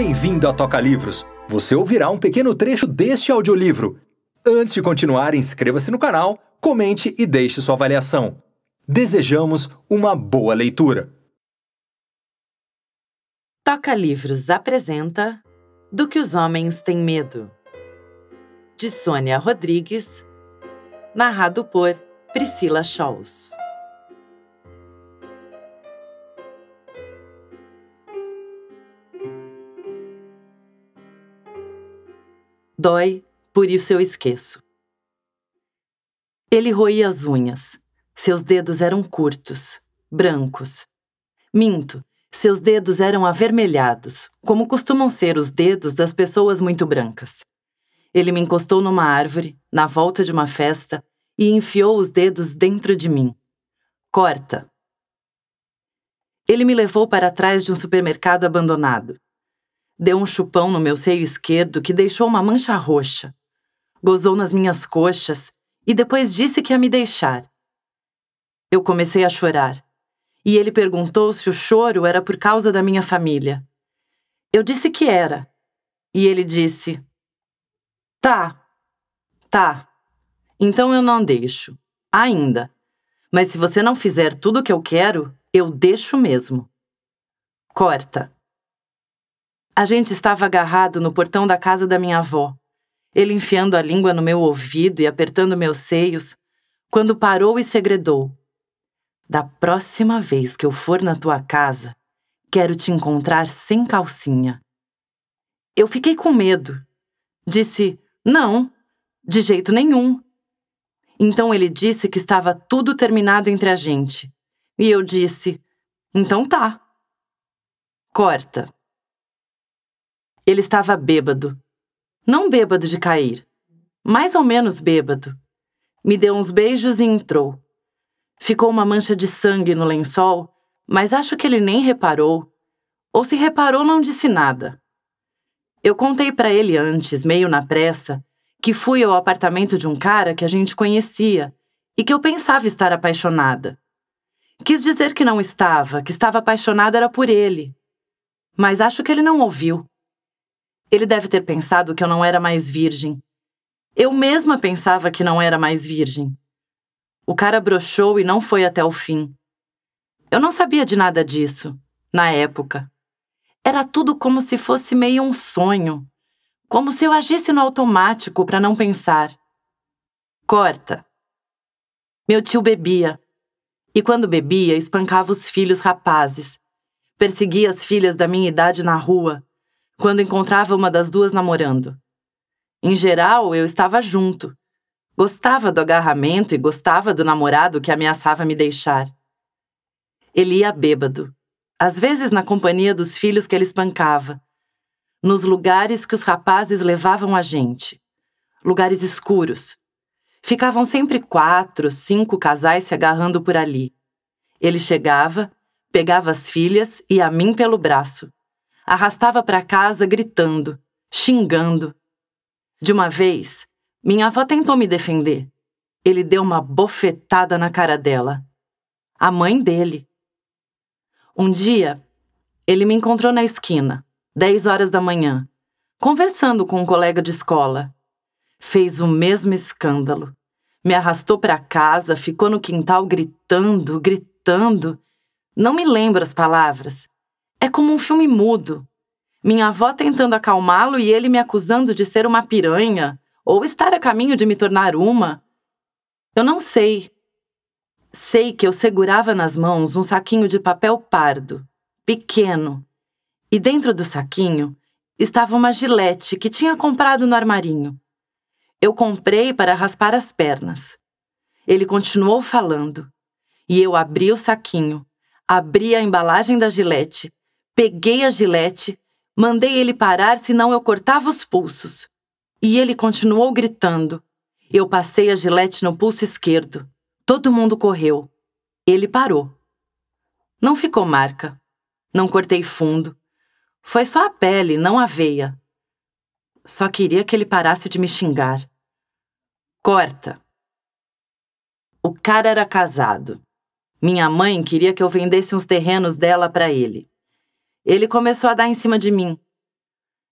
Bem-vindo à Toca Livros! Você ouvirá um pequeno trecho deste audiolivro. Antes de continuar, inscreva-se no canal, comente e deixe sua avaliação. Desejamos uma boa leitura! Toca Livros apresenta Do que os homens têm medo. De Sônia Rodrigues, narrado por Priscila Scholz. Dói, por isso eu esqueço. Ele roía as unhas. Seus dedos eram curtos, brancos. Minto, seus dedos eram avermelhados, como costumam ser os dedos das pessoas muito brancas. Ele me encostou numa árvore, na volta de uma festa, e enfiou os dedos dentro de mim. Corta! Ele me levou para trás de um supermercado abandonado. Deu um chupão no meu seio esquerdo que deixou uma mancha roxa. Gozou nas minhas coxas e depois disse que ia me deixar. Eu comecei a chorar. E ele perguntou se o choro era por causa da minha família. Eu disse que era. E ele disse: Tá, tá. Então eu não deixo. Ainda. Mas se você não fizer tudo o que eu quero, eu deixo mesmo. Corta. A gente estava agarrado no portão da casa da minha avó, ele enfiando a língua no meu ouvido e apertando meus seios, quando parou e segredou: Da próxima vez que eu for na tua casa, quero te encontrar sem calcinha. Eu fiquei com medo. Disse: Não, de jeito nenhum. Então ele disse que estava tudo terminado entre a gente. E eu disse: Então tá. Corta. Ele estava bêbado. Não bêbado de cair, mais ou menos bêbado. Me deu uns beijos e entrou. Ficou uma mancha de sangue no lençol, mas acho que ele nem reparou. Ou se reparou, não disse nada. Eu contei para ele antes, meio na pressa, que fui ao apartamento de um cara que a gente conhecia e que eu pensava estar apaixonada. Quis dizer que não estava, que estava apaixonada era por ele. Mas acho que ele não ouviu. Ele deve ter pensado que eu não era mais virgem. Eu mesma pensava que não era mais virgem. O cara brochou e não foi até o fim. Eu não sabia de nada disso, na época. Era tudo como se fosse meio um sonho, como se eu agisse no automático para não pensar. Corta. Meu tio bebia. E quando bebia, espancava os filhos rapazes. Perseguia as filhas da minha idade na rua quando encontrava uma das duas namorando. Em geral, eu estava junto. Gostava do agarramento e gostava do namorado que ameaçava me deixar. Ele ia bêbado, às vezes na companhia dos filhos que ele espancava, nos lugares que os rapazes levavam a gente lugares escuros. Ficavam sempre quatro, cinco casais se agarrando por ali. Ele chegava, pegava as filhas e a mim pelo braço arrastava para casa gritando, xingando. De uma vez, minha avó tentou me defender. Ele deu uma bofetada na cara dela. A mãe dele. Um dia, ele me encontrou na esquina, 10 horas da manhã, conversando com um colega de escola. Fez o mesmo escândalo. Me arrastou para casa, ficou no quintal gritando, gritando. Não me lembro as palavras, é como um filme mudo. Minha avó tentando acalmá-lo e ele me acusando de ser uma piranha ou estar a caminho de me tornar uma. Eu não sei. Sei que eu segurava nas mãos um saquinho de papel pardo, pequeno, e dentro do saquinho estava uma gilete que tinha comprado no armarinho. Eu comprei para raspar as pernas. Ele continuou falando, e eu abri o saquinho, abri a embalagem da gilete Peguei a gilete, mandei ele parar, senão eu cortava os pulsos. E ele continuou gritando. Eu passei a gilete no pulso esquerdo. Todo mundo correu. Ele parou. Não ficou marca. Não cortei fundo. Foi só a pele, não a veia. Só queria que ele parasse de me xingar. Corta. O cara era casado. Minha mãe queria que eu vendesse uns terrenos dela para ele ele começou a dar em cima de mim.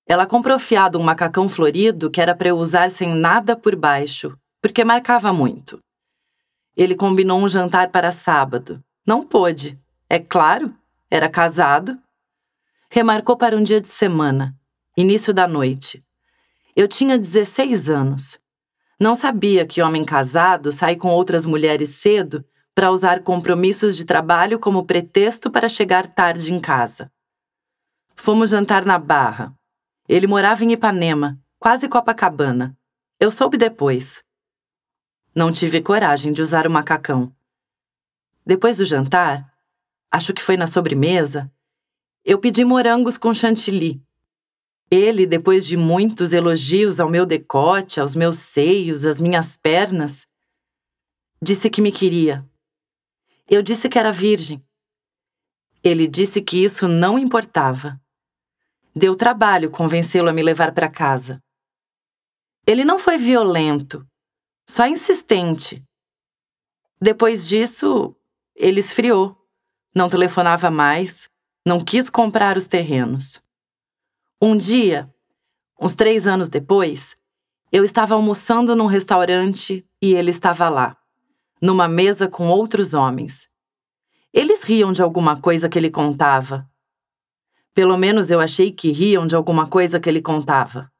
Ela comprou fiado um macacão florido que era para eu usar sem nada por baixo, porque marcava muito. Ele combinou um jantar para sábado. Não pôde, é claro, era casado. Remarcou para um dia de semana, início da noite. Eu tinha 16 anos. Não sabia que homem casado sai com outras mulheres cedo para usar compromissos de trabalho como pretexto para chegar tarde em casa. Fomos jantar na Barra. Ele morava em Ipanema, quase Copacabana. Eu soube depois. Não tive coragem de usar o macacão. Depois do jantar, acho que foi na sobremesa, eu pedi morangos com chantilly. Ele, depois de muitos elogios ao meu decote, aos meus seios, às minhas pernas, disse que me queria. Eu disse que era virgem. Ele disse que isso não importava. Deu trabalho convencê-lo a me levar para casa. Ele não foi violento, só insistente. Depois disso, ele esfriou, não telefonava mais, não quis comprar os terrenos. Um dia, uns três anos depois, eu estava almoçando num restaurante e ele estava lá, numa mesa com outros homens. Eles riam de alguma coisa que ele contava, pelo menos eu achei que riam de alguma coisa que ele contava.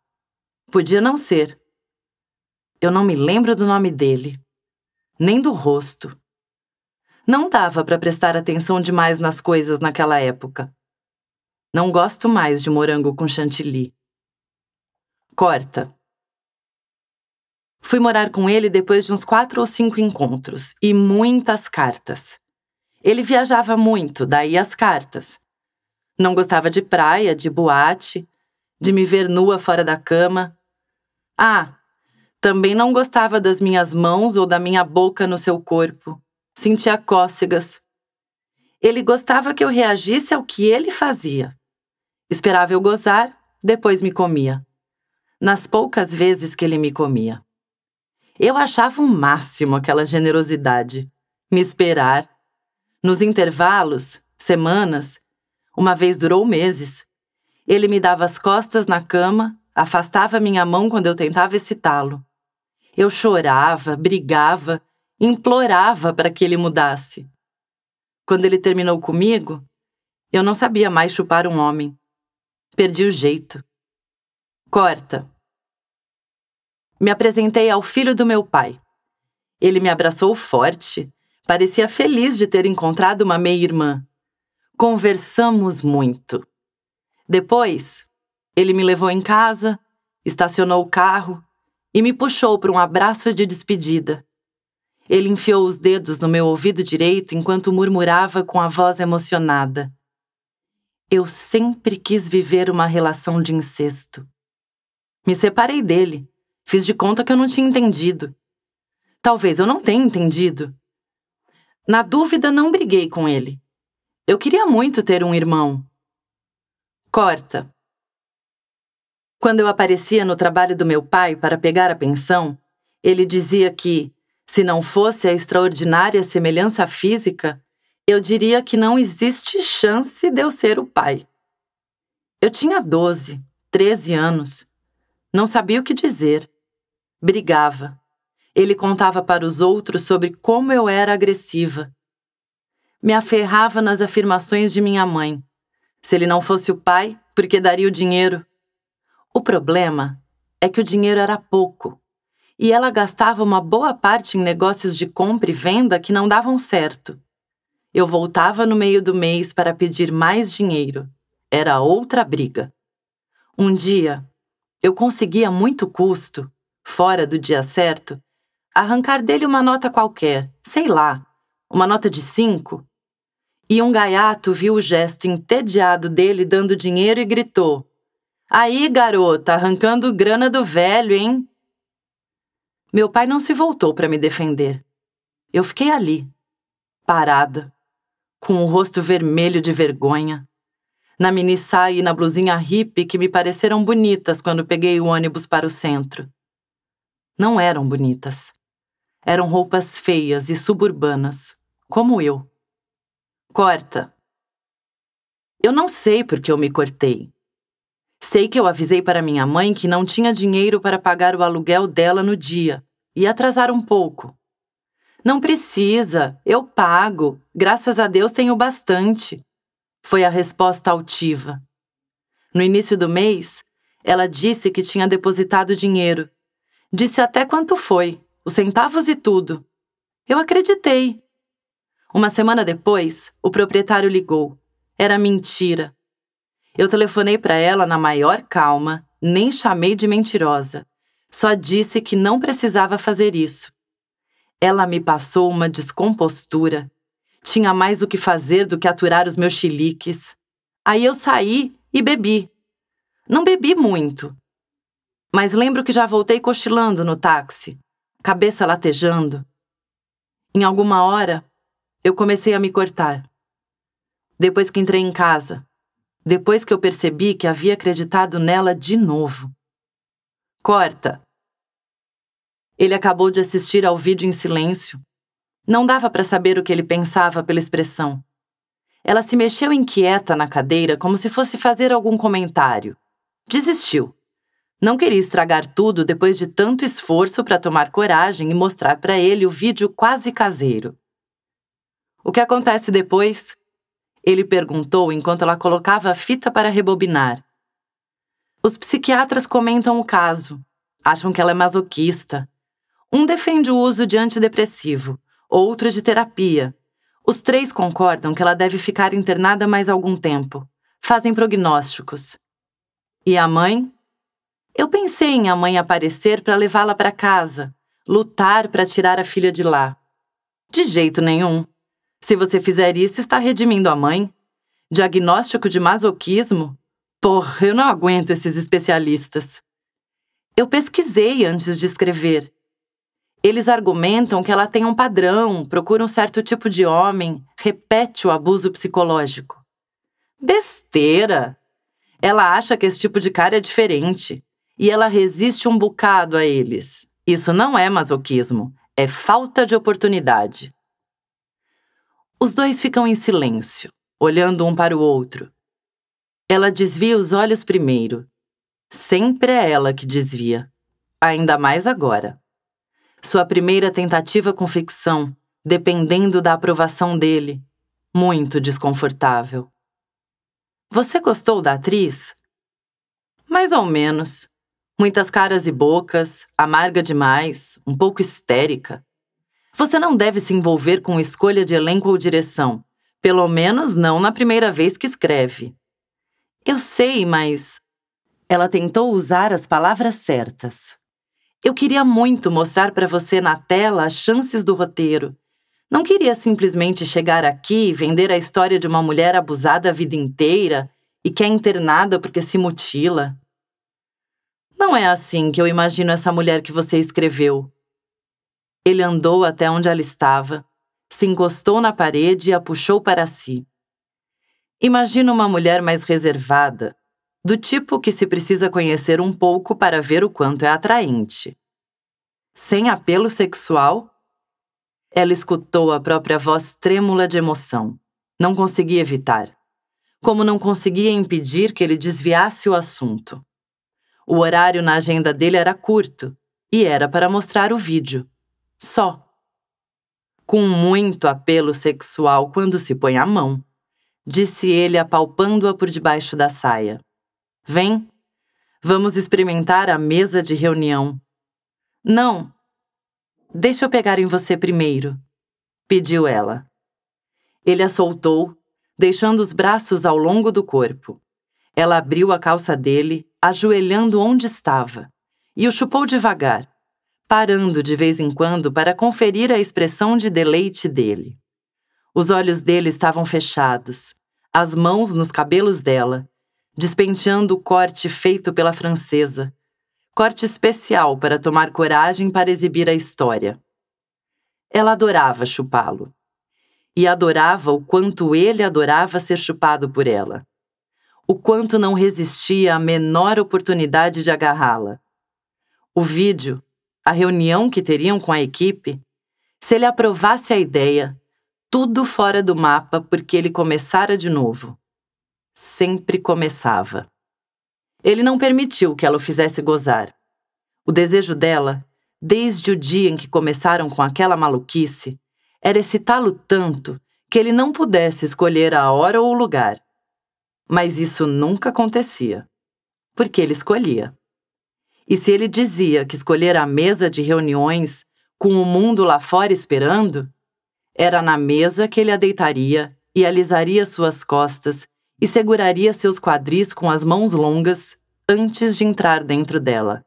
Podia não ser. Eu não me lembro do nome dele, nem do rosto. Não dava para prestar atenção demais nas coisas naquela época. Não gosto mais de morango com chantilly. Corta. Fui morar com ele depois de uns quatro ou cinco encontros e muitas cartas. Ele viajava muito, daí as cartas. Não gostava de praia, de boate, de me ver nua fora da cama. Ah, também não gostava das minhas mãos ou da minha boca no seu corpo. Sentia cócegas. Ele gostava que eu reagisse ao que ele fazia. Esperava eu gozar, depois me comia. Nas poucas vezes que ele me comia. Eu achava o máximo aquela generosidade. Me esperar. Nos intervalos, semanas, uma vez durou meses. Ele me dava as costas na cama, afastava minha mão quando eu tentava excitá-lo. Eu chorava, brigava, implorava para que ele mudasse. Quando ele terminou comigo, eu não sabia mais chupar um homem. Perdi o jeito. Corta. Me apresentei ao filho do meu pai. Ele me abraçou forte, parecia feliz de ter encontrado uma meia-irmã. Conversamos muito. Depois, ele me levou em casa, estacionou o carro e me puxou para um abraço de despedida. Ele enfiou os dedos no meu ouvido direito enquanto murmurava com a voz emocionada. Eu sempre quis viver uma relação de incesto. Me separei dele, fiz de conta que eu não tinha entendido. Talvez eu não tenha entendido. Na dúvida, não briguei com ele. Eu queria muito ter um irmão. Corta. Quando eu aparecia no trabalho do meu pai para pegar a pensão, ele dizia que, se não fosse a extraordinária semelhança física, eu diria que não existe chance de eu ser o pai. Eu tinha 12, 13 anos. Não sabia o que dizer. Brigava. Ele contava para os outros sobre como eu era agressiva me aferrava nas afirmações de minha mãe. Se ele não fosse o pai, por que daria o dinheiro? O problema é que o dinheiro era pouco e ela gastava uma boa parte em negócios de compra e venda que não davam certo. Eu voltava no meio do mês para pedir mais dinheiro. Era outra briga. Um dia, eu consegui a muito custo, fora do dia certo, arrancar dele uma nota qualquer, sei lá, uma nota de cinco? E um gaiato viu o gesto entediado dele dando dinheiro e gritou: Aí, garota, arrancando grana do velho, hein? Meu pai não se voltou para me defender. Eu fiquei ali, parada, com o rosto vermelho de vergonha, na mini saia e na blusinha hippie que me pareceram bonitas quando peguei o ônibus para o centro. Não eram bonitas. Eram roupas feias e suburbanas, como eu. Corta. Eu não sei por que eu me cortei. Sei que eu avisei para minha mãe que não tinha dinheiro para pagar o aluguel dela no dia e atrasar um pouco. Não precisa, eu pago. Graças a Deus tenho bastante. Foi a resposta altiva. No início do mês, ela disse que tinha depositado dinheiro. Disse até quanto foi os centavos e tudo. Eu acreditei. Uma semana depois, o proprietário ligou. Era mentira. Eu telefonei para ela na maior calma, nem chamei de mentirosa. Só disse que não precisava fazer isso. Ela me passou uma descompostura. Tinha mais o que fazer do que aturar os meus chiliques. Aí eu saí e bebi. Não bebi muito. Mas lembro que já voltei cochilando no táxi, cabeça latejando. Em alguma hora, eu comecei a me cortar. Depois que entrei em casa, depois que eu percebi que havia acreditado nela de novo. Corta! Ele acabou de assistir ao vídeo em silêncio. Não dava para saber o que ele pensava pela expressão. Ela se mexeu inquieta na cadeira como se fosse fazer algum comentário. Desistiu. Não queria estragar tudo depois de tanto esforço para tomar coragem e mostrar para ele o vídeo quase caseiro. O que acontece depois? Ele perguntou enquanto ela colocava a fita para rebobinar. Os psiquiatras comentam o caso. Acham que ela é masoquista. Um defende o uso de antidepressivo, outro de terapia. Os três concordam que ela deve ficar internada mais algum tempo. Fazem prognósticos. E a mãe? Eu pensei em a mãe aparecer para levá-la para casa, lutar para tirar a filha de lá. De jeito nenhum. Se você fizer isso, está redimindo a mãe. Diagnóstico de masoquismo? Porra, eu não aguento esses especialistas. Eu pesquisei antes de escrever. Eles argumentam que ela tem um padrão, procura um certo tipo de homem, repete o abuso psicológico. Besteira! Ela acha que esse tipo de cara é diferente e ela resiste um bocado a eles. Isso não é masoquismo, é falta de oportunidade. Os dois ficam em silêncio, olhando um para o outro. Ela desvia os olhos primeiro. Sempre é ela que desvia, ainda mais agora. Sua primeira tentativa com ficção, dependendo da aprovação dele, muito desconfortável. Você gostou da atriz? Mais ou menos. Muitas caras e bocas, amarga demais, um pouco histérica. Você não deve se envolver com escolha de elenco ou direção, pelo menos não na primeira vez que escreve. Eu sei, mas. Ela tentou usar as palavras certas. Eu queria muito mostrar para você na tela as chances do roteiro. Não queria simplesmente chegar aqui e vender a história de uma mulher abusada a vida inteira e que é internada porque se mutila. Não é assim que eu imagino essa mulher que você escreveu. Ele andou até onde ela estava, se encostou na parede e a puxou para si. Imagino uma mulher mais reservada, do tipo que se precisa conhecer um pouco para ver o quanto é atraente. Sem apelo sexual? Ela escutou a própria voz trêmula de emoção. Não conseguia evitar. Como não conseguia impedir que ele desviasse o assunto. O horário na agenda dele era curto e era para mostrar o vídeo. Só. Com muito apelo sexual quando se põe a mão, disse ele apalpando-a por debaixo da saia. Vem, vamos experimentar a mesa de reunião. Não, deixa eu pegar em você primeiro, pediu ela. Ele a soltou, deixando os braços ao longo do corpo. Ela abriu a calça dele ajoelhando onde estava, e o chupou devagar, parando de vez em quando para conferir a expressão de deleite dele. Os olhos dele estavam fechados, as mãos nos cabelos dela, despenteando o corte feito pela francesa. Corte especial para tomar coragem para exibir a história. Ela adorava chupá-lo. E adorava o quanto ele adorava ser chupado por ela o quanto não resistia à menor oportunidade de agarrá-la. O vídeo, a reunião que teriam com a equipe, se ele aprovasse a ideia, tudo fora do mapa porque ele começara de novo. Sempre começava. Ele não permitiu que ela o fizesse gozar. O desejo dela, desde o dia em que começaram com aquela maluquice, era excitá-lo tanto que ele não pudesse escolher a hora ou o lugar. Mas isso nunca acontecia, porque ele escolhia. E se ele dizia que escolher a mesa de reuniões com o mundo lá fora esperando, era na mesa que ele a deitaria e alisaria suas costas e seguraria seus quadris com as mãos longas antes de entrar dentro dela.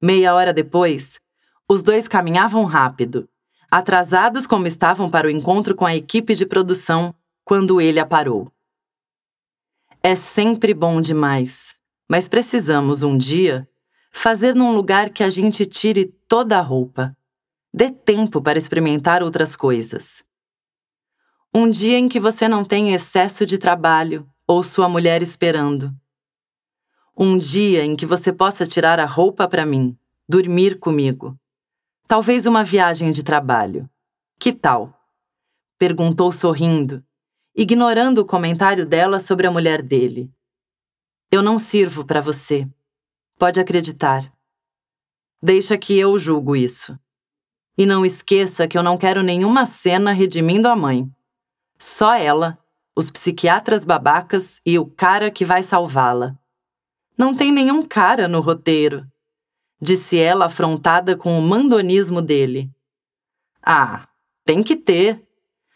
Meia hora depois, os dois caminhavam rápido, atrasados como estavam para o encontro com a equipe de produção, quando ele a parou é sempre bom demais, mas precisamos um dia fazer num lugar que a gente tire toda a roupa. Dê tempo para experimentar outras coisas. Um dia em que você não tem excesso de trabalho ou sua mulher esperando. Um dia em que você possa tirar a roupa para mim, dormir comigo. Talvez uma viagem de trabalho. Que tal? Perguntou sorrindo ignorando o comentário dela sobre a mulher dele. Eu não sirvo para você. Pode acreditar. Deixa que eu julgo isso. E não esqueça que eu não quero nenhuma cena redimindo a mãe. Só ela, os psiquiatras babacas e o cara que vai salvá-la. Não tem nenhum cara no roteiro, disse ela afrontada com o mandonismo dele. Ah, tem que ter,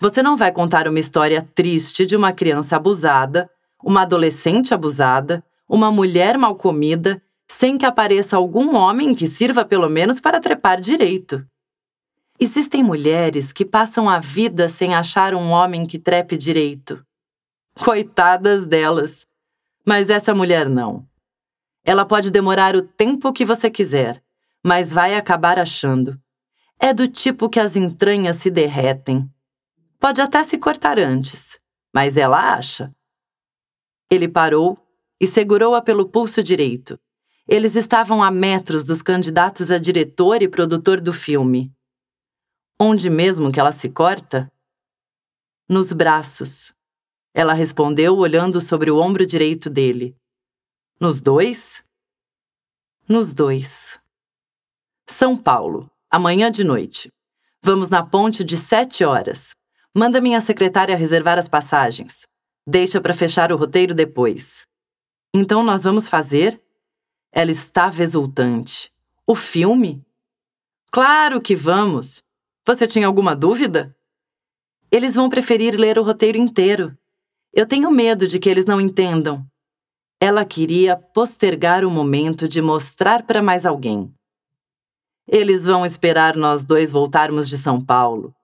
você não vai contar uma história triste de uma criança abusada, uma adolescente abusada, uma mulher mal comida, sem que apareça algum homem que sirva pelo menos para trepar direito. Existem mulheres que passam a vida sem achar um homem que trepe direito. Coitadas delas! Mas essa mulher não. Ela pode demorar o tempo que você quiser, mas vai acabar achando. É do tipo que as entranhas se derretem, Pode até se cortar antes, mas ela acha. Ele parou e segurou-a pelo pulso direito. Eles estavam a metros dos candidatos a diretor e produtor do filme. Onde mesmo que ela se corta? Nos braços. Ela respondeu olhando sobre o ombro direito dele. Nos dois? Nos dois. São Paulo, amanhã de noite. Vamos na ponte de sete horas. Manda minha secretária reservar as passagens. Deixa para fechar o roteiro depois. Então nós vamos fazer? Ela estava exultante. O filme? Claro que vamos! Você tinha alguma dúvida? Eles vão preferir ler o roteiro inteiro. Eu tenho medo de que eles não entendam. Ela queria postergar o momento de mostrar para mais alguém. Eles vão esperar nós dois voltarmos de São Paulo.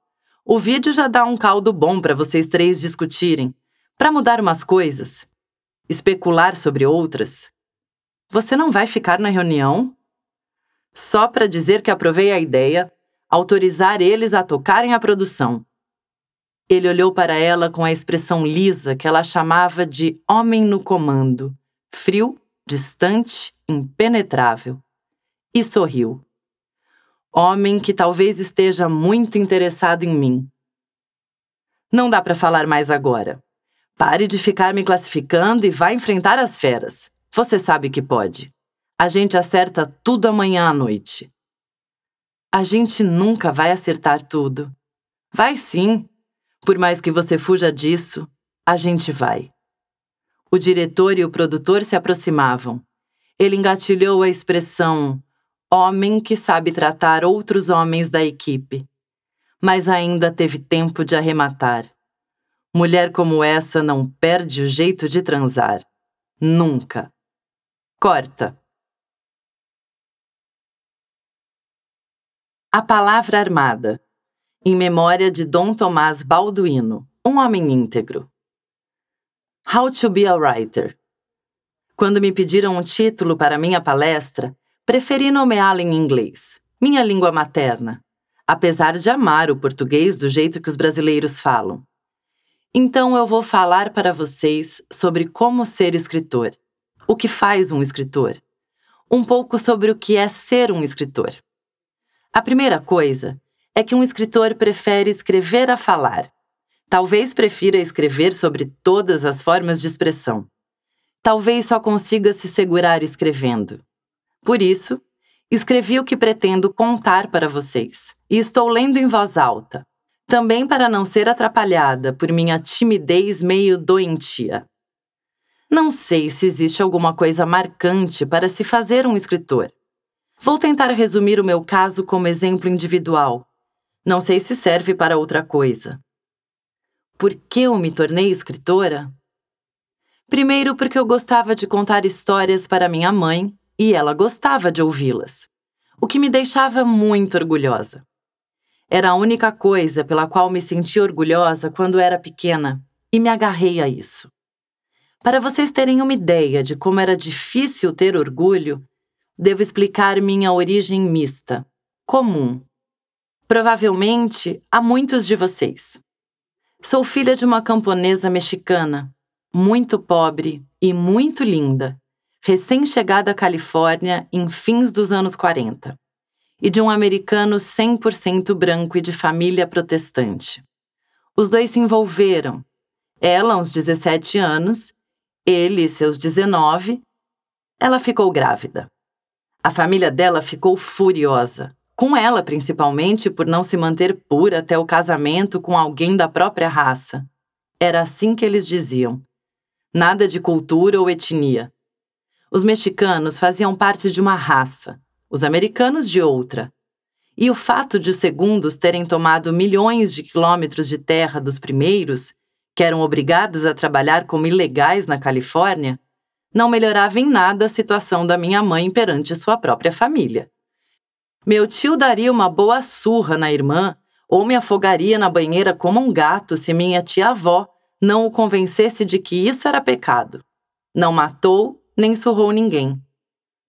O vídeo já dá um caldo bom para vocês três discutirem, para mudar umas coisas, especular sobre outras. Você não vai ficar na reunião? Só para dizer que aprovei a ideia, autorizar eles a tocarem a produção. Ele olhou para ela com a expressão lisa que ela chamava de homem no comando, frio, distante, impenetrável, e sorriu homem que talvez esteja muito interessado em mim. Não dá para falar mais agora. Pare de ficar me classificando e vá enfrentar as feras. Você sabe que pode. A gente acerta tudo amanhã à noite. A gente nunca vai acertar tudo. Vai sim. Por mais que você fuja disso, a gente vai. O diretor e o produtor se aproximavam. Ele engatilhou a expressão homem que sabe tratar outros homens da equipe. Mas ainda teve tempo de arrematar. Mulher como essa não perde o jeito de transar. Nunca. Corta. A Palavra Armada, em memória de Dom Tomás Balduino, um homem íntegro. How to be a Writer. Quando me pediram um título para minha palestra, preferi nomeá-la em inglês, minha língua materna, apesar de amar o português do jeito que os brasileiros falam. Então eu vou falar para vocês sobre como ser escritor, o que faz um escritor, um pouco sobre o que é ser um escritor. A primeira coisa é que um escritor prefere escrever a falar. Talvez prefira escrever sobre todas as formas de expressão. Talvez só consiga se segurar escrevendo. Por isso, escrevi o que pretendo contar para vocês e estou lendo em voz alta, também para não ser atrapalhada por minha timidez meio doentia. Não sei se existe alguma coisa marcante para se fazer um escritor. Vou tentar resumir o meu caso como exemplo individual. Não sei se serve para outra coisa. Por que eu me tornei escritora? Primeiro, porque eu gostava de contar histórias para minha mãe e ela gostava de ouvi-las, o que me deixava muito orgulhosa. Era a única coisa pela qual me senti orgulhosa quando era pequena e me agarrei a isso. Para vocês terem uma ideia de como era difícil ter orgulho, devo explicar minha origem mista, comum. Provavelmente há muitos de vocês. Sou filha de uma camponesa mexicana, muito pobre e muito linda, recém-chegado à Califórnia em fins dos anos 40, e de um americano 100% branco e de família protestante. Os dois se envolveram, ela aos 17 anos, ele seus 19. Ela ficou grávida. A família dela ficou furiosa, com ela principalmente por não se manter pura até o casamento com alguém da própria raça. Era assim que eles diziam. Nada de cultura ou etnia. Os mexicanos faziam parte de uma raça, os americanos de outra. E o fato de os segundos terem tomado milhões de quilômetros de terra dos primeiros, que eram obrigados a trabalhar como ilegais na Califórnia, não melhorava em nada a situação da minha mãe perante sua própria família. Meu tio daria uma boa surra na irmã ou me afogaria na banheira como um gato se minha tia-avó não o convencesse de que isso era pecado. Não matou, nem surrou ninguém,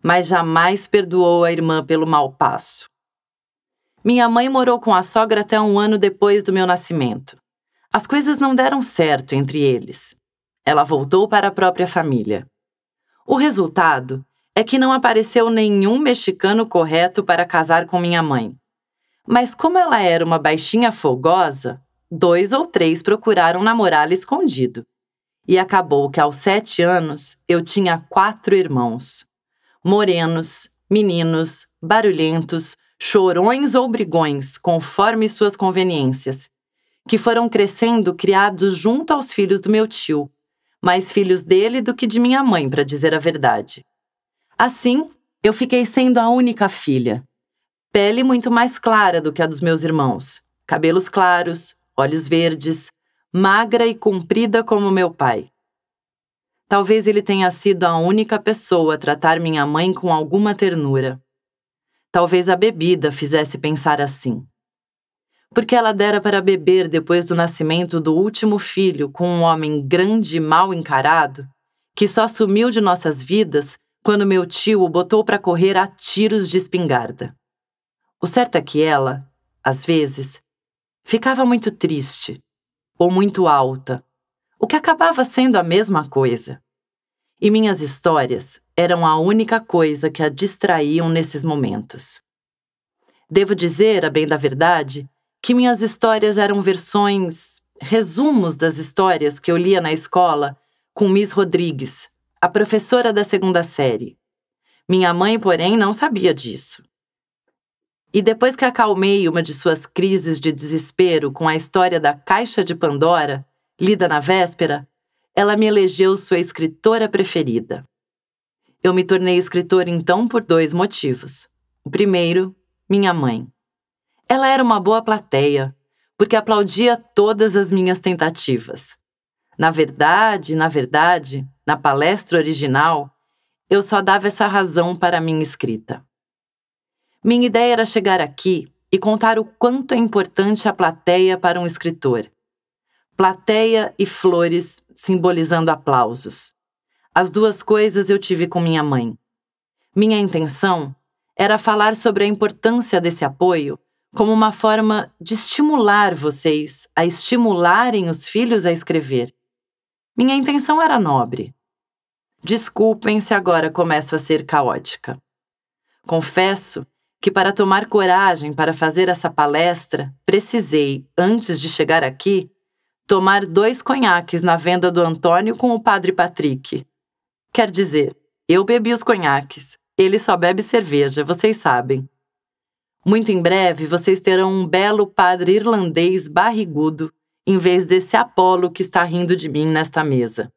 mas jamais perdoou a irmã pelo mau passo. Minha mãe morou com a sogra até um ano depois do meu nascimento. As coisas não deram certo entre eles. Ela voltou para a própria família. O resultado é que não apareceu nenhum mexicano correto para casar com minha mãe. Mas como ela era uma baixinha folgosa, dois ou três procuraram namorá-la escondido. E acabou que aos sete anos eu tinha quatro irmãos. Morenos, meninos, barulhentos, chorões ou brigões, conforme suas conveniências, que foram crescendo criados junto aos filhos do meu tio, mais filhos dele do que de minha mãe, para dizer a verdade. Assim, eu fiquei sendo a única filha. Pele muito mais clara do que a dos meus irmãos, cabelos claros, olhos verdes, magra e comprida como meu pai. Talvez ele tenha sido a única pessoa a tratar minha mãe com alguma ternura. Talvez a bebida fizesse pensar assim. Porque ela dera para beber depois do nascimento do último filho com um homem grande e mal encarado, que só sumiu de nossas vidas quando meu tio o botou para correr a tiros de espingarda. O certo é que ela, às vezes, ficava muito triste ou muito alta, o que acabava sendo a mesma coisa. E minhas histórias eram a única coisa que a distraíam nesses momentos. Devo dizer, a bem da verdade, que minhas histórias eram versões, resumos das histórias que eu lia na escola com Miss Rodrigues, a professora da segunda série. Minha mãe, porém, não sabia disso. E depois que acalmei uma de suas crises de desespero com a história da Caixa de Pandora, lida na véspera, ela me elegeu sua escritora preferida. Eu me tornei escritora então por dois motivos. O primeiro, minha mãe. Ela era uma boa plateia, porque aplaudia todas as minhas tentativas. Na verdade, na verdade, na palestra original, eu só dava essa razão para a minha escrita. Minha ideia era chegar aqui e contar o quanto é importante a plateia para um escritor. Plateia e flores simbolizando aplausos. As duas coisas eu tive com minha mãe. Minha intenção era falar sobre a importância desse apoio como uma forma de estimular vocês a estimularem os filhos a escrever. Minha intenção era nobre. Desculpem se agora começo a ser caótica. Confesso que para tomar coragem para fazer essa palestra, precisei, antes de chegar aqui, tomar dois conhaques na venda do Antônio com o padre Patrick. Quer dizer, eu bebi os conhaques. Ele só bebe cerveja, vocês sabem. Muito em breve vocês terão um belo padre irlandês barrigudo, em vez desse Apolo que está rindo de mim nesta mesa.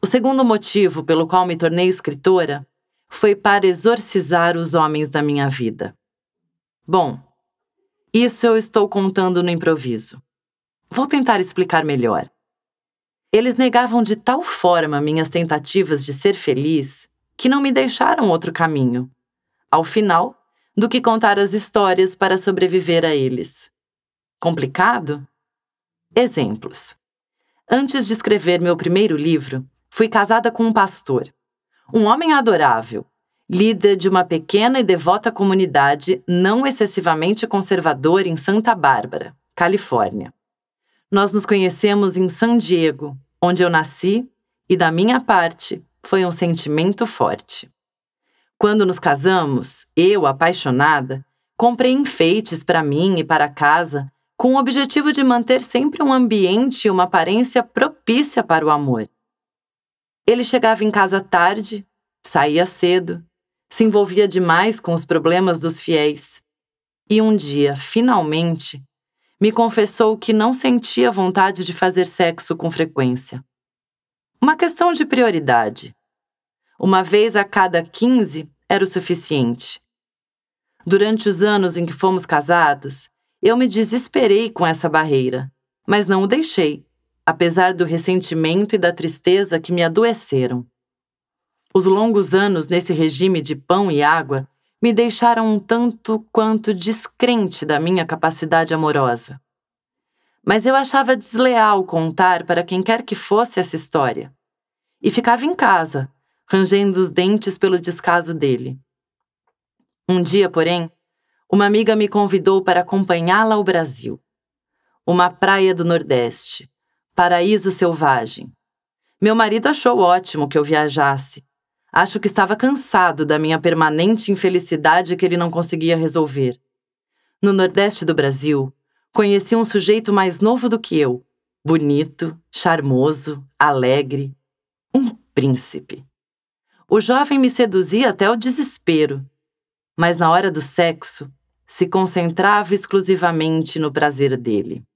O segundo motivo pelo qual me tornei escritora foi para exorcizar os homens da minha vida. Bom, isso eu estou contando no improviso. Vou tentar explicar melhor. Eles negavam de tal forma minhas tentativas de ser feliz que não me deixaram outro caminho, ao final, do que contar as histórias para sobreviver a eles. Complicado? Exemplos. Antes de escrever meu primeiro livro, fui casada com um pastor. Um homem adorável, líder de uma pequena e devota comunidade não excessivamente conservadora em Santa Bárbara, Califórnia. Nós nos conhecemos em San Diego, onde eu nasci, e da minha parte foi um sentimento forte. Quando nos casamos, eu, apaixonada, comprei enfeites para mim e para a casa com o objetivo de manter sempre um ambiente e uma aparência propícia para o amor. Ele chegava em casa tarde, saía cedo, se envolvia demais com os problemas dos fiéis. E um dia, finalmente, me confessou que não sentia vontade de fazer sexo com frequência. Uma questão de prioridade. Uma vez a cada 15 era o suficiente. Durante os anos em que fomos casados, eu me desesperei com essa barreira, mas não o deixei apesar do ressentimento e da tristeza que me adoeceram. Os longos anos nesse regime de pão e água me deixaram um tanto quanto descrente da minha capacidade amorosa. Mas eu achava desleal contar para quem quer que fosse essa história. E ficava em casa, rangendo os dentes pelo descaso dele. Um dia, porém, uma amiga me convidou para acompanhá-la ao Brasil. Uma praia do Nordeste, Paraíso Selvagem. Meu marido achou ótimo que eu viajasse. Acho que estava cansado da minha permanente infelicidade que ele não conseguia resolver. No Nordeste do Brasil, conheci um sujeito mais novo do que eu, bonito, charmoso, alegre. Um príncipe. O jovem me seduzia até o desespero, mas na hora do sexo, se concentrava exclusivamente no prazer dele.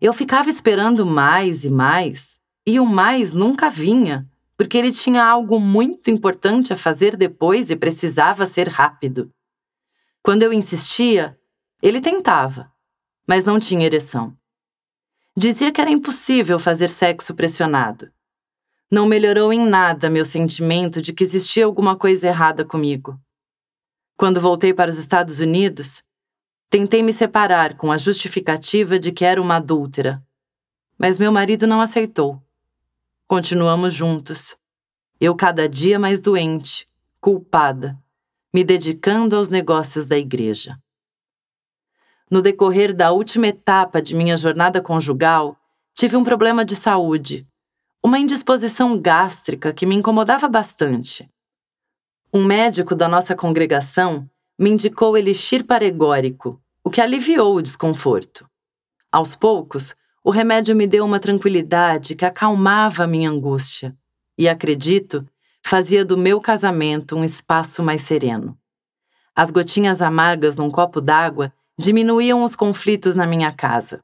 Eu ficava esperando mais e mais, e o mais nunca vinha, porque ele tinha algo muito importante a fazer depois e precisava ser rápido. Quando eu insistia, ele tentava, mas não tinha ereção. Dizia que era impossível fazer sexo pressionado. Não melhorou em nada meu sentimento de que existia alguma coisa errada comigo. Quando voltei para os Estados Unidos, Tentei me separar com a justificativa de que era uma adúltera, mas meu marido não aceitou. Continuamos juntos. Eu cada dia mais doente, culpada, me dedicando aos negócios da igreja. No decorrer da última etapa de minha jornada conjugal, tive um problema de saúde, uma indisposição gástrica que me incomodava bastante. Um médico da nossa congregação me indicou elixir paregórico, o que aliviou o desconforto. Aos poucos, o remédio me deu uma tranquilidade que acalmava minha angústia e, acredito, fazia do meu casamento um espaço mais sereno. As gotinhas amargas num copo d'água diminuíam os conflitos na minha casa.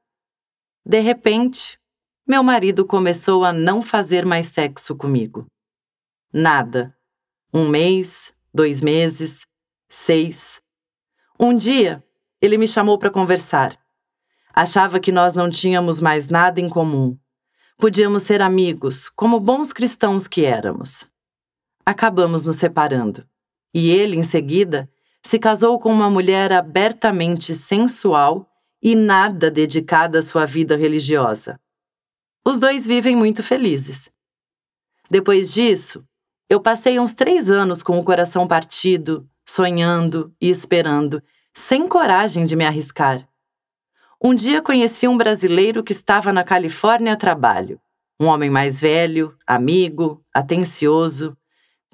De repente, meu marido começou a não fazer mais sexo comigo. Nada. Um mês, dois meses, seis. Um dia, ele me chamou para conversar. Achava que nós não tínhamos mais nada em comum. Podíamos ser amigos, como bons cristãos que éramos. Acabamos nos separando. E ele, em seguida, se casou com uma mulher abertamente sensual e nada dedicada à sua vida religiosa. Os dois vivem muito felizes. Depois disso, eu passei uns três anos com o coração partido, sonhando e esperando sem coragem de me arriscar. Um dia conheci um brasileiro que estava na Califórnia a trabalho. Um homem mais velho, amigo, atencioso,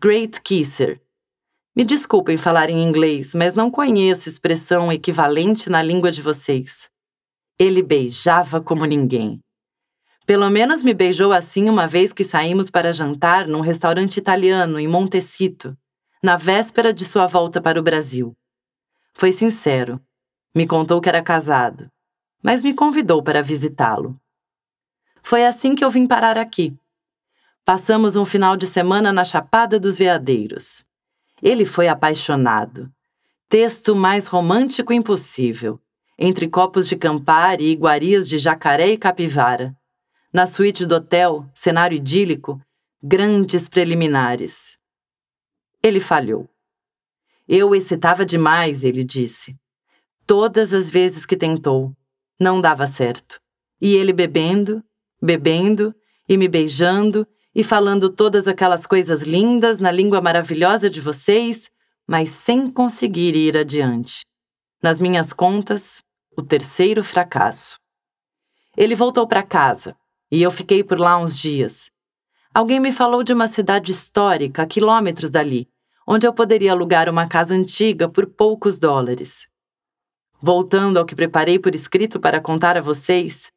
great kisser. Me desculpem falar em inglês, mas não conheço expressão equivalente na língua de vocês. Ele beijava como ninguém. Pelo menos me beijou assim uma vez que saímos para jantar num restaurante italiano em Montecito, na véspera de sua volta para o Brasil. Foi sincero. Me contou que era casado, mas me convidou para visitá-lo. Foi assim que eu vim parar aqui. Passamos um final de semana na Chapada dos Veadeiros. Ele foi apaixonado. Texto mais romântico impossível, entre copos de campari e iguarias de jacaré e capivara. Na suíte do hotel, cenário idílico, grandes preliminares. Ele falhou. Eu excitava demais, ele disse. Todas as vezes que tentou, não dava certo. E ele bebendo, bebendo, e me beijando, e falando todas aquelas coisas lindas na língua maravilhosa de vocês, mas sem conseguir ir adiante. Nas minhas contas, o terceiro fracasso. Ele voltou para casa e eu fiquei por lá uns dias. Alguém me falou de uma cidade histórica a quilômetros dali, onde eu poderia alugar uma casa antiga por poucos dólares. Voltando ao que preparei por escrito para contar a vocês,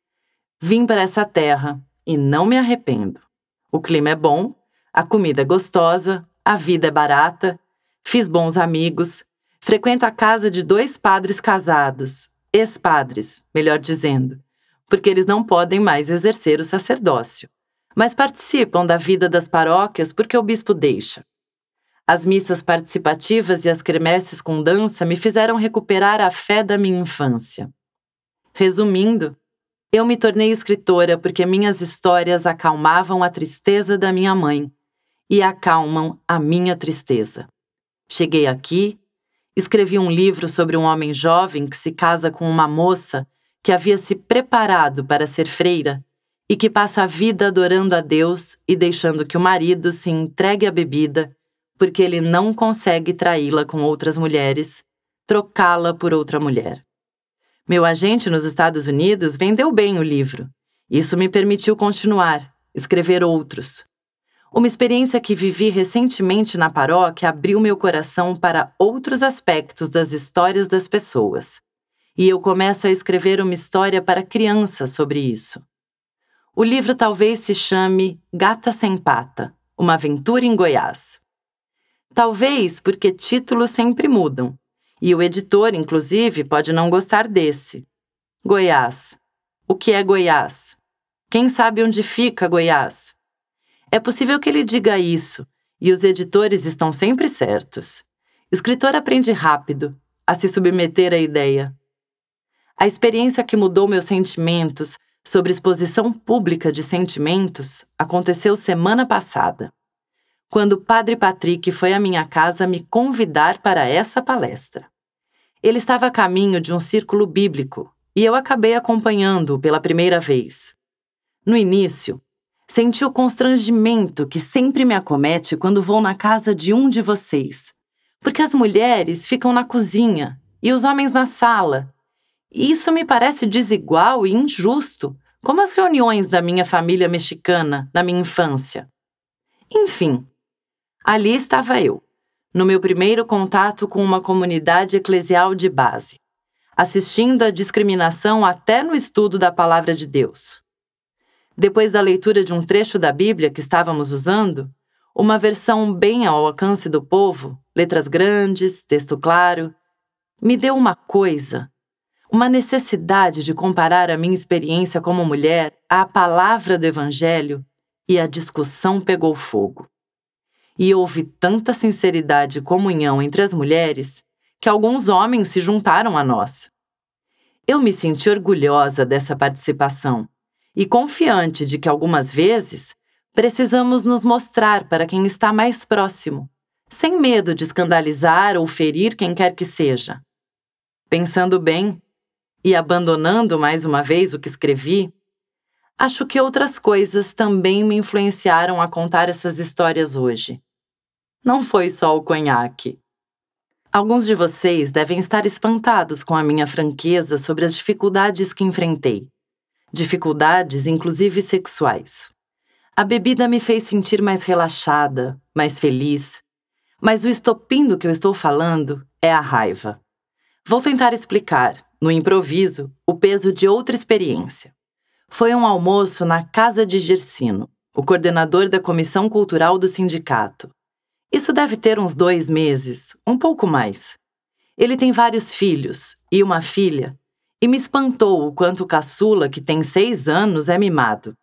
vim para essa terra e não me arrependo. O clima é bom, a comida é gostosa, a vida é barata, fiz bons amigos, frequento a casa de dois padres casados, ex-padres, melhor dizendo, porque eles não podem mais exercer o sacerdócio, mas participam da vida das paróquias porque o bispo deixa. As missas participativas e as cremesses com dança me fizeram recuperar a fé da minha infância. Resumindo, eu me tornei escritora porque minhas histórias acalmavam a tristeza da minha mãe e acalmam a minha tristeza. Cheguei aqui, escrevi um livro sobre um homem jovem que se casa com uma moça que havia se preparado para ser freira e que passa a vida adorando a Deus e deixando que o marido se entregue à bebida porque ele não consegue traí-la com outras mulheres, trocá-la por outra mulher. Meu agente nos Estados Unidos vendeu bem o livro. Isso me permitiu continuar, escrever outros. Uma experiência que vivi recentemente na paróquia abriu meu coração para outros aspectos das histórias das pessoas. E eu começo a escrever uma história para crianças sobre isso. O livro talvez se chame Gata Sem Pata Uma Aventura em Goiás. Talvez porque títulos sempre mudam. E o editor, inclusive, pode não gostar desse. Goiás. O que é Goiás? Quem sabe onde fica Goiás? É possível que ele diga isso, e os editores estão sempre certos. Escritor aprende rápido a se submeter à ideia. A experiência que mudou meus sentimentos sobre exposição pública de sentimentos aconteceu semana passada quando o padre Patrick foi à minha casa me convidar para essa palestra. Ele estava a caminho de um círculo bíblico e eu acabei acompanhando-o pela primeira vez. No início, senti o constrangimento que sempre me acomete quando vou na casa de um de vocês, porque as mulheres ficam na cozinha e os homens na sala. E isso me parece desigual e injusto, como as reuniões da minha família mexicana na minha infância. Enfim, Ali estava eu, no meu primeiro contato com uma comunidade eclesial de base, assistindo à discriminação até no estudo da Palavra de Deus. Depois da leitura de um trecho da Bíblia que estávamos usando, uma versão bem ao alcance do povo, letras grandes, texto claro, me deu uma coisa, uma necessidade de comparar a minha experiência como mulher à palavra do Evangelho e a discussão pegou fogo. E houve tanta sinceridade e comunhão entre as mulheres que alguns homens se juntaram a nós. Eu me senti orgulhosa dessa participação e confiante de que algumas vezes precisamos nos mostrar para quem está mais próximo, sem medo de escandalizar ou ferir quem quer que seja. Pensando bem e abandonando mais uma vez o que escrevi, acho que outras coisas também me influenciaram a contar essas histórias hoje. Não foi só o conhaque. Alguns de vocês devem estar espantados com a minha franqueza sobre as dificuldades que enfrentei. Dificuldades, inclusive sexuais. A bebida me fez sentir mais relaxada, mais feliz. Mas o estopim do que eu estou falando é a raiva. Vou tentar explicar, no improviso, o peso de outra experiência. Foi um almoço na casa de Gersino, o coordenador da comissão cultural do sindicato. Isso deve ter uns dois meses, um pouco mais. Ele tem vários filhos e uma filha, e me espantou o quanto o caçula, que tem seis anos, é mimado.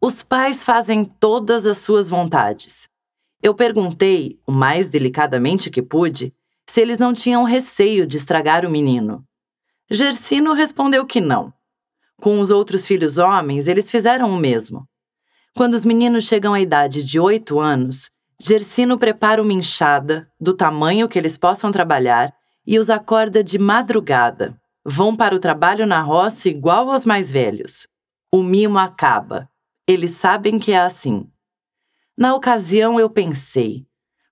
Os pais fazem todas as suas vontades. Eu perguntei, o mais delicadamente que pude, se eles não tinham receio de estragar o menino. Gersino respondeu que não. Com os outros filhos homens, eles fizeram o mesmo. Quando os meninos chegam à idade de oito anos, Gersino prepara uma enxada, do tamanho que eles possam trabalhar, e os acorda de madrugada. Vão para o trabalho na roça igual aos mais velhos. O mimo acaba. Eles sabem que é assim. Na ocasião, eu pensei: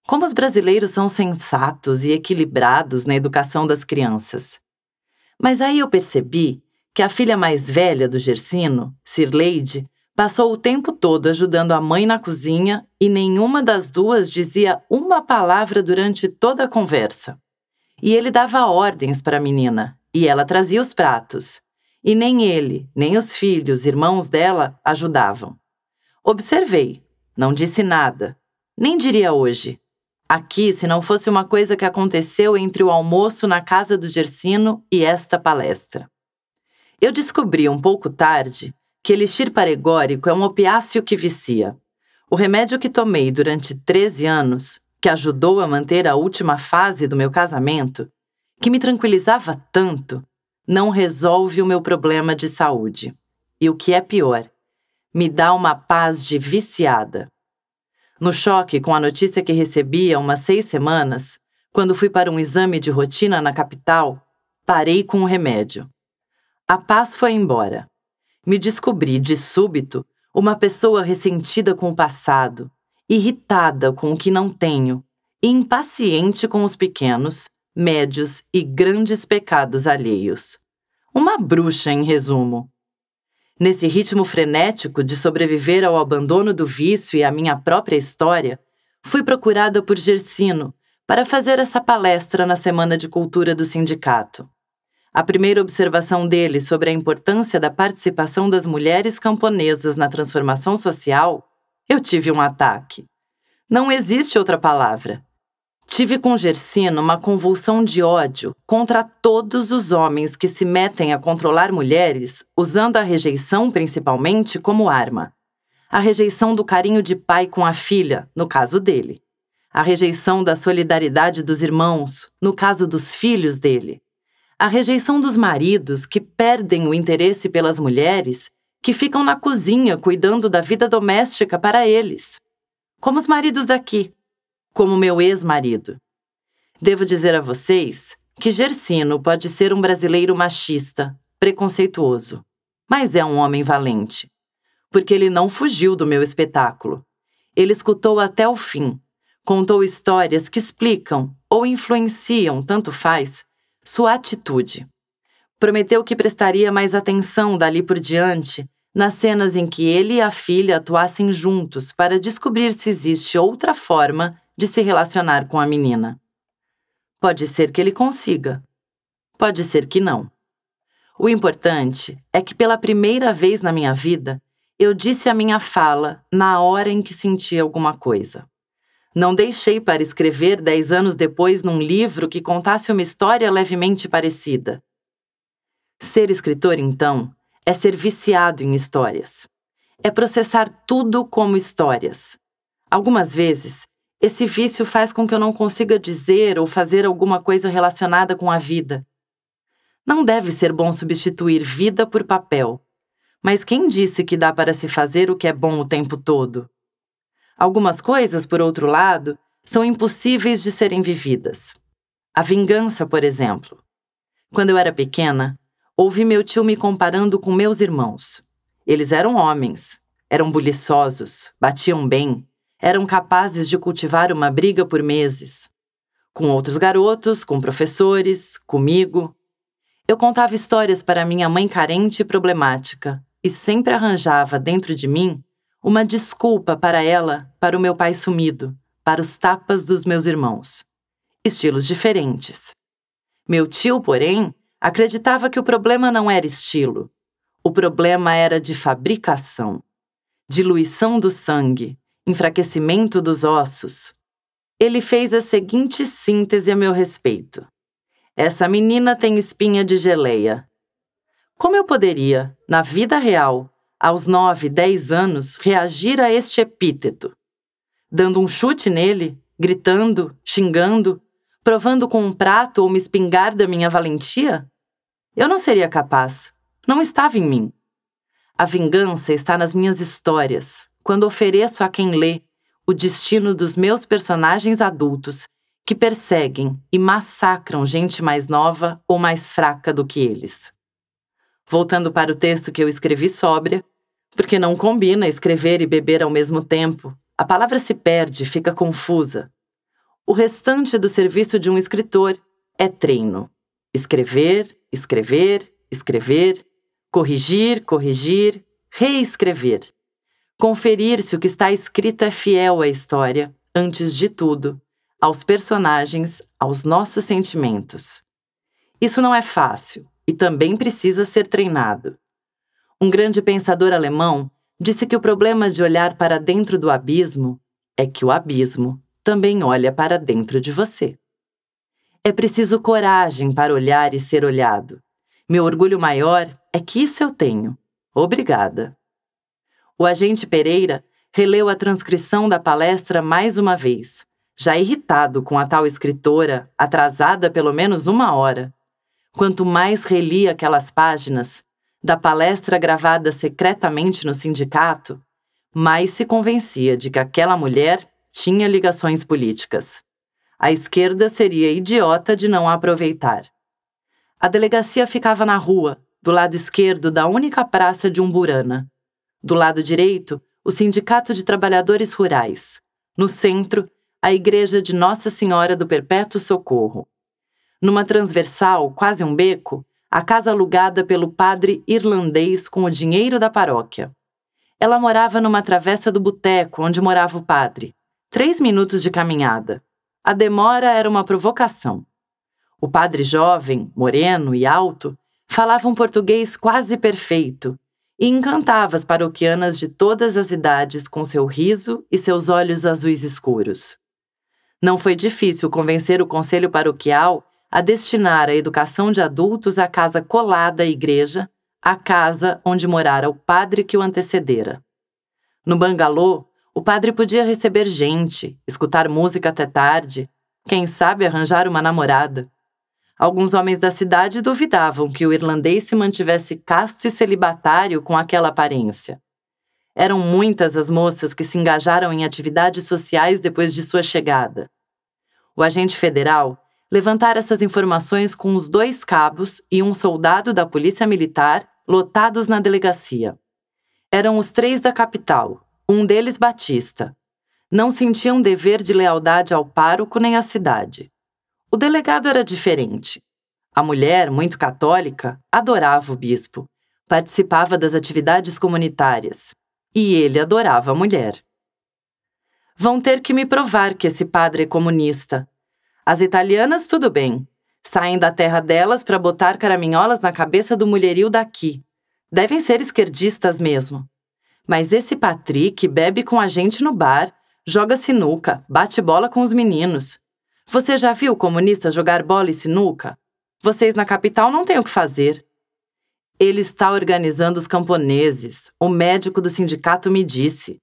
como os brasileiros são sensatos e equilibrados na educação das crianças. Mas aí eu percebi que a filha mais velha do Gersino, Sirleide, Passou o tempo todo ajudando a mãe na cozinha e nenhuma das duas dizia uma palavra durante toda a conversa. E ele dava ordens para a menina, e ela trazia os pratos. E nem ele, nem os filhos, irmãos dela, ajudavam. Observei, não disse nada. Nem diria hoje. Aqui, se não fosse uma coisa que aconteceu entre o almoço na casa do Gersino e esta palestra. Eu descobri um pouco tarde que elixir paregórico é um opiáceo que vicia. O remédio que tomei durante 13 anos, que ajudou a manter a última fase do meu casamento, que me tranquilizava tanto, não resolve o meu problema de saúde. E o que é pior, me dá uma paz de viciada. No choque com a notícia que recebi há umas seis semanas, quando fui para um exame de rotina na capital, parei com o remédio. A paz foi embora me descobri de súbito uma pessoa ressentida com o passado, irritada com o que não tenho e impaciente com os pequenos, médios e grandes pecados alheios. Uma bruxa, em resumo. Nesse ritmo frenético de sobreviver ao abandono do vício e à minha própria história, fui procurada por Gersino para fazer essa palestra na Semana de Cultura do Sindicato. A primeira observação dele sobre a importância da participação das mulheres camponesas na transformação social, eu tive um ataque. Não existe outra palavra. Tive com Gersino uma convulsão de ódio contra todos os homens que se metem a controlar mulheres, usando a rejeição principalmente como arma. A rejeição do carinho de pai com a filha, no caso dele. A rejeição da solidariedade dos irmãos, no caso dos filhos dele a rejeição dos maridos que perdem o interesse pelas mulheres, que ficam na cozinha cuidando da vida doméstica para eles. Como os maridos daqui, como meu ex-marido. Devo dizer a vocês que Gersino pode ser um brasileiro machista, preconceituoso, mas é um homem valente. Porque ele não fugiu do meu espetáculo. Ele escutou até o fim, contou histórias que explicam ou influenciam, tanto faz, sua atitude. Prometeu que prestaria mais atenção dali por diante nas cenas em que ele e a filha atuassem juntos para descobrir se existe outra forma de se relacionar com a menina. Pode ser que ele consiga. Pode ser que não. O importante é que pela primeira vez na minha vida, eu disse a minha fala na hora em que senti alguma coisa. Não deixei para escrever dez anos depois num livro que contasse uma história levemente parecida. Ser escritor, então, é ser viciado em histórias. É processar tudo como histórias. Algumas vezes, esse vício faz com que eu não consiga dizer ou fazer alguma coisa relacionada com a vida. Não deve ser bom substituir vida por papel. Mas quem disse que dá para se fazer o que é bom o tempo todo? Algumas coisas, por outro lado, são impossíveis de serem vividas. A vingança, por exemplo. Quando eu era pequena, ouvi meu tio me comparando com meus irmãos. Eles eram homens, eram buliçosos, batiam bem, eram capazes de cultivar uma briga por meses. Com outros garotos, com professores, comigo. Eu contava histórias para minha mãe carente e problemática e sempre arranjava dentro de mim uma desculpa para ela, para o meu pai sumido, para os tapas dos meus irmãos. Estilos diferentes. Meu tio, porém, acreditava que o problema não era estilo. O problema era de fabricação, diluição do sangue, enfraquecimento dos ossos. Ele fez a seguinte síntese a meu respeito: Essa menina tem espinha de geleia. Como eu poderia, na vida real, aos 9, 10 anos, reagir a este epíteto, dando um chute nele, gritando, xingando, provando com um prato ou uma espingarda minha valentia? Eu não seria capaz. Não estava em mim. A vingança está nas minhas histórias, quando ofereço a quem lê o destino dos meus personagens adultos que perseguem e massacram gente mais nova ou mais fraca do que eles. Voltando para o texto que eu escrevi sóbria, porque não combina escrever e beber ao mesmo tempo. A palavra se perde, fica confusa. O restante do serviço de um escritor é treino. Escrever, escrever, escrever, corrigir, corrigir, reescrever. Conferir se o que está escrito é fiel à história, antes de tudo, aos personagens, aos nossos sentimentos. Isso não é fácil, e também precisa ser treinado. Um grande pensador alemão disse que o problema de olhar para dentro do abismo é que o abismo também olha para dentro de você. É preciso coragem para olhar e ser olhado. Meu orgulho maior é que isso eu tenho. Obrigada. O agente Pereira releu a transcrição da palestra mais uma vez, já irritado com a tal escritora, atrasada pelo menos uma hora, Quanto mais relia aquelas páginas, da palestra gravada secretamente no sindicato, mais se convencia de que aquela mulher tinha ligações políticas. A esquerda seria idiota de não a aproveitar. A delegacia ficava na rua, do lado esquerdo da única praça de Umburana. Do lado direito, o Sindicato de Trabalhadores Rurais. No centro, a Igreja de Nossa Senhora do Perpétuo Socorro. Numa transversal, quase um beco, a casa alugada pelo padre irlandês com o dinheiro da paróquia. Ela morava numa travessa do boteco onde morava o padre. Três minutos de caminhada. A demora era uma provocação. O padre jovem, moreno e alto, falava um português quase perfeito e encantava as paroquianas de todas as idades com seu riso e seus olhos azuis escuros. Não foi difícil convencer o conselho paroquial a destinar a educação de adultos à casa colada à igreja, a casa onde morara o padre que o antecedera. No bangalô, o padre podia receber gente, escutar música até tarde, quem sabe arranjar uma namorada. Alguns homens da cidade duvidavam que o irlandês se mantivesse casto e celibatário com aquela aparência. Eram muitas as moças que se engajaram em atividades sociais depois de sua chegada. O agente federal levantar essas informações com os dois cabos e um soldado da Polícia Militar lotados na delegacia. Eram os três da capital, um deles Batista. Não sentiam dever de lealdade ao pároco nem à cidade. O delegado era diferente. A mulher, muito católica, adorava o bispo, participava das atividades comunitárias. E ele adorava a mulher. Vão ter que me provar que esse padre é comunista, as italianas, tudo bem. Saem da terra delas para botar caraminholas na cabeça do mulherio daqui. Devem ser esquerdistas mesmo. Mas esse Patrick bebe com a gente no bar, joga sinuca, bate bola com os meninos. Você já viu comunista jogar bola e sinuca? Vocês na capital não têm o que fazer. Ele está organizando os camponeses, o médico do sindicato me disse.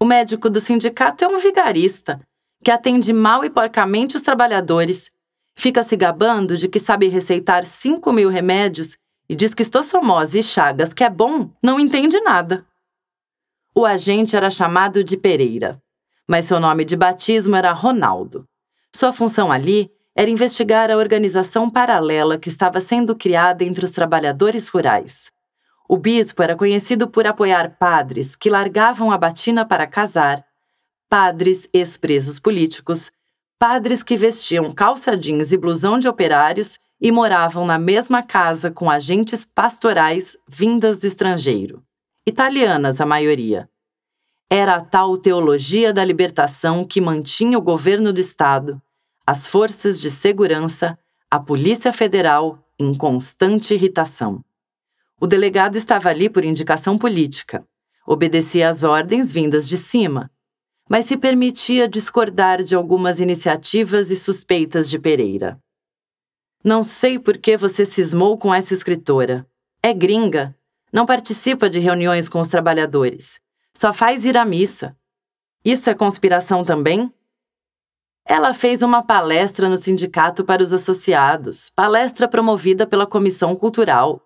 O médico do sindicato é um vigarista que atende mal e porcamente os trabalhadores, fica se gabando de que sabe receitar 5 mil remédios e diz que estossomose e chagas, que é bom, não entende nada. O agente era chamado de Pereira, mas seu nome de batismo era Ronaldo. Sua função ali era investigar a organização paralela que estava sendo criada entre os trabalhadores rurais. O bispo era conhecido por apoiar padres que largavam a batina para casar padres ex-presos políticos, padres que vestiam calça jeans e blusão de operários e moravam na mesma casa com agentes pastorais vindas do estrangeiro. Italianas, a maioria. Era a tal teologia da libertação que mantinha o governo do Estado, as forças de segurança, a Polícia Federal em constante irritação. O delegado estava ali por indicação política. Obedecia às ordens vindas de cima, mas se permitia discordar de algumas iniciativas e suspeitas de Pereira. Não sei por que você cismou com essa escritora. É gringa. Não participa de reuniões com os trabalhadores. Só faz ir à missa. Isso é conspiração também? Ela fez uma palestra no sindicato para os associados, palestra promovida pela Comissão Cultural.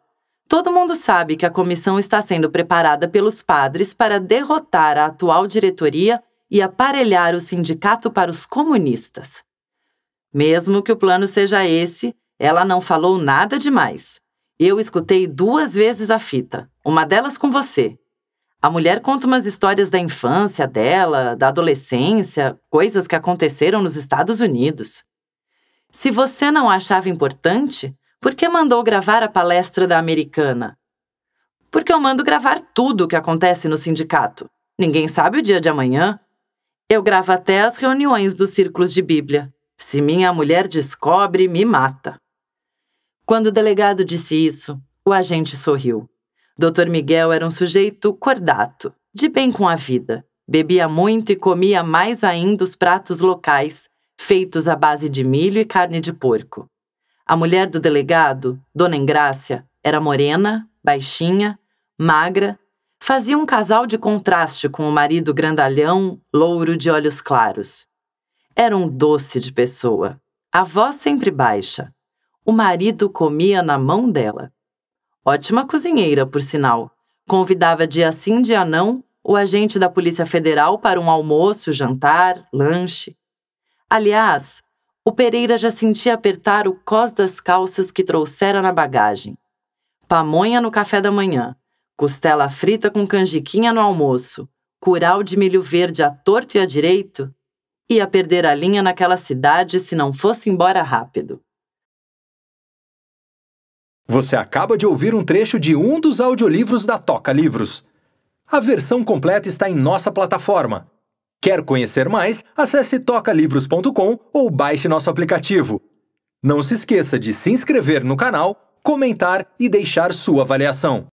Todo mundo sabe que a comissão está sendo preparada pelos padres para derrotar a atual diretoria e aparelhar o sindicato para os comunistas. Mesmo que o plano seja esse, ela não falou nada demais. Eu escutei duas vezes a fita, uma delas com você. A mulher conta umas histórias da infância dela, da adolescência, coisas que aconteceram nos Estados Unidos. Se você não achava importante, por que mandou gravar a palestra da americana? Porque eu mando gravar tudo o que acontece no sindicato. Ninguém sabe o dia de amanhã, eu gravo até as reuniões dos círculos de Bíblia. Se minha mulher descobre, me mata. Quando o delegado disse isso, o agente sorriu. Dr. Miguel era um sujeito cordato, de bem com a vida. Bebia muito e comia mais ainda os pratos locais, feitos à base de milho e carne de porco. A mulher do delegado, Dona Engrácia, era morena, baixinha, magra fazia um casal de contraste com o marido grandalhão, louro de olhos claros. Era um doce de pessoa, a voz sempre baixa. O marido comia na mão dela. Ótima cozinheira, por sinal. Convidava dia sim, dia não, o agente da Polícia Federal para um almoço, jantar, lanche. Aliás, o Pereira já sentia apertar o cós das calças que trouxera na bagagem. Pamonha no café da manhã, costela frita com canjiquinha no almoço, curau de milho verde à torto e à direito, ia perder a linha naquela cidade se não fosse embora rápido. Você acaba de ouvir um trecho de um dos audiolivros da Toca Livros. A versão completa está em nossa plataforma. Quer conhecer mais? Acesse tocalivros.com ou baixe nosso aplicativo. Não se esqueça de se inscrever no canal, comentar e deixar sua avaliação.